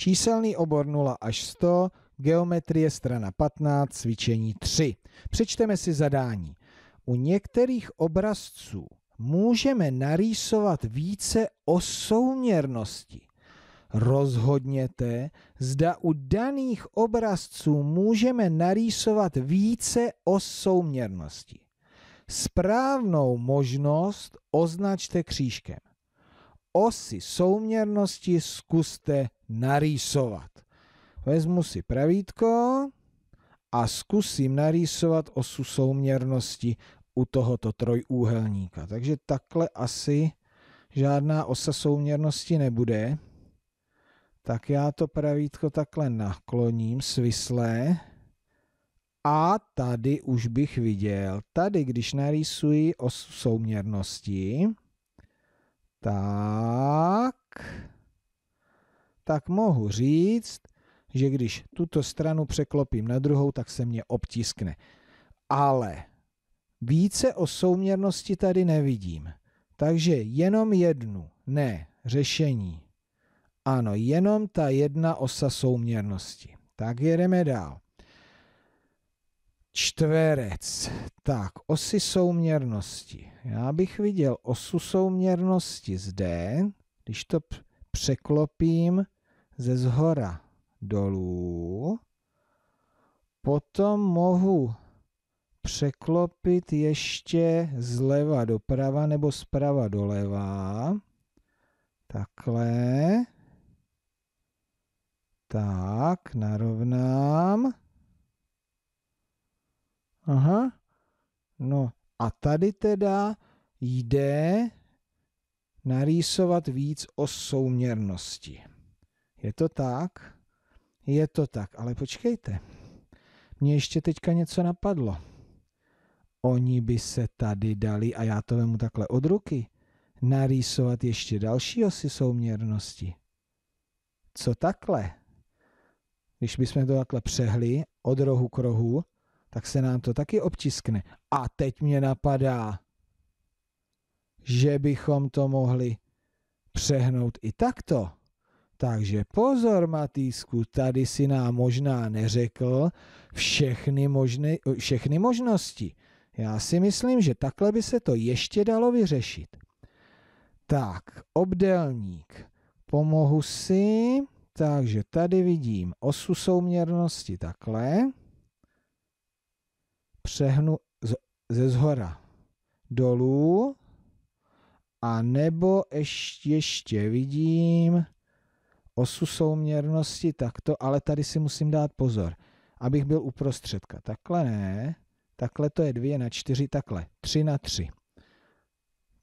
Číselný obor 0 až 100, geometrie strana 15, cvičení 3. Přečteme si zadání. U některých obrazců můžeme narýsovat více o souměrnosti. Rozhodněte, zda u daných obrazců můžeme narýsovat více o souměrnosti. Správnou možnost označte křížkem. Osy souměrnosti zkuste narýsovat. Vezmu si pravítko a zkusím narýsovat osu souměrnosti u tohoto trojúhelníka. Takže takhle asi žádná osa souměrnosti nebude. Tak já to pravítko takhle nakloním svislé. A tady už bych viděl, tady když narýsuji osu souměrnosti, tak tak mohu říct, že když tuto stranu překlopím na druhou, tak se mě obtiskne. Ale více o souměrnosti tady nevidím. Takže jenom jednu, ne, řešení. Ano, jenom ta jedna osa souměrnosti. Tak jedeme dál. Čtverec. Tak, osy souměrnosti. Já bych viděl osu souměrnosti zde, když to překlopím ze zhora dolů, potom mohu překlopit ještě zleva doprava nebo zprava doleva. Takhle. Tak, narovnám. Aha. No a tady teda jde narýsovat víc o souměrnosti. Je to tak? Je to tak, ale počkejte. Mně ještě teďka něco napadlo. Oni by se tady dali, a já to vemu takhle od ruky, narýsovat ještě další osy souměrnosti. Co takhle? Když bychom to takhle přehli od rohu k rohu, tak se nám to taky obtiskne. A teď mě napadá, že bychom to mohli přehnout i takto. Takže pozor, Matýsku, tady si nám možná neřekl všechny, možné, všechny možnosti. Já si myslím, že takhle by se to ještě dalo vyřešit. Tak, obdelník. Pomohu si. Takže tady vidím osu souměrnosti takhle. Přehnu ze zhora dolů a nebo ještě, ještě vidím osu souměrnosti takto, ale tady si musím dát pozor, abych byl uprostředka. Takhle ne, takhle to je 2 na 4, takhle 3 na 3.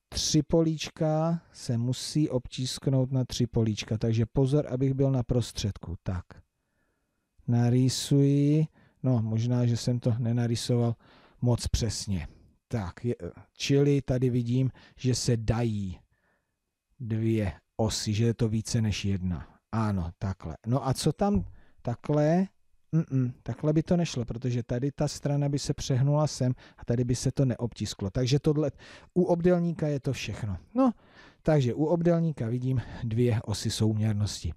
Tři políčka se musí obtisknout na tři políčka, takže pozor, abych byl na prostředku. Tak, narýsuji, no možná, že jsem to nenarysoval moc přesně. Tak, čili tady vidím, že se dají dvě osy, že je to více než jedna. Ano, takhle. No a co tam takhle? Mm-mm, takhle by to nešlo, protože tady ta strana by se přehnula sem a tady by se to neobtisklo. Takže tohle, u obdelníka je to všechno. No, takže u obdelníka vidím dvě osy souměrnosti.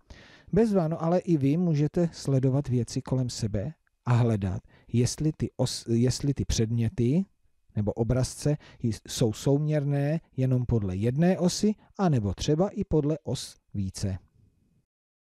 Bezváno, no, ale i vy můžete sledovat věci kolem sebe a hledat, jestli ty, os, jestli ty předměty nebo obrazce jsou souměrné jenom podle jedné osy a nebo třeba i podle os více.